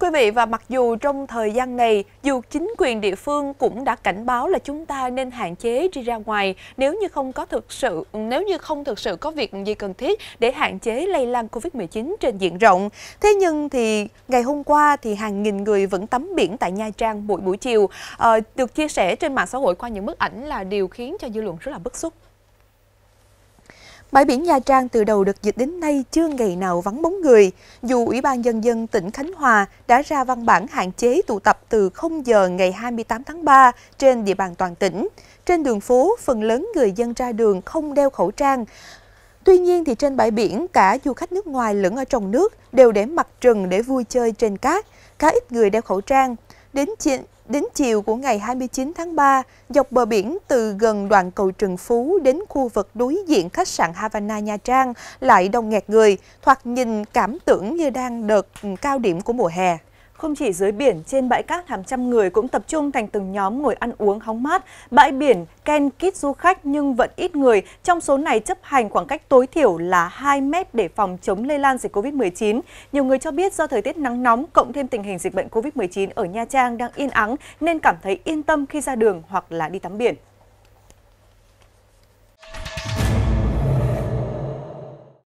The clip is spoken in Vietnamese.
Thưa quý vị và mặc dù trong thời gian này, dù chính quyền địa phương cũng đã cảnh báo là chúng ta nên hạn chế đi ra ngoài nếu như không có thực sự nếu như không thực sự có việc gì cần thiết để hạn chế lây lan Covid-19 trên diện rộng. Thế nhưng thì ngày hôm qua thì hàng nghìn người vẫn tắm biển tại Nha Trang mỗi buổi chiều à, được chia sẻ trên mạng xã hội qua những bức ảnh là điều khiến cho dư luận rất là bức xúc. Bãi biển Nha Trang từ đầu đợt dịch đến nay chưa ngày nào vắng bóng người, dù Ủy ban Nhân dân tỉnh Khánh Hòa đã ra văn bản hạn chế tụ tập từ 0 giờ ngày 28 tháng 3 trên địa bàn toàn tỉnh. Trên đường phố, phần lớn người dân ra đường không đeo khẩu trang. Tuy nhiên, thì trên bãi biển, cả du khách nước ngoài lẫn ở trong nước đều để mặt trần để vui chơi trên cát, khá ít người đeo khẩu trang. Đến Đến chiều của ngày 29 tháng 3, dọc bờ biển từ gần đoạn cầu Trần Phú đến khu vực đối diện khách sạn Havana Nha Trang lại đông nghẹt người, thoạt nhìn cảm tưởng như đang đợt cao điểm của mùa hè. Không chỉ dưới biển, trên bãi cát hàng trăm người cũng tập trung thành từng nhóm ngồi ăn uống hóng mát. Bãi biển ken kít du khách nhưng vẫn ít người, trong số này chấp hành khoảng cách tối thiểu là 2 mét để phòng chống lây lan dịch Covid-19. Nhiều người cho biết do thời tiết nắng nóng cộng thêm tình hình dịch bệnh Covid-19 ở Nha Trang đang yên ắng nên cảm thấy yên tâm khi ra đường hoặc là đi tắm biển.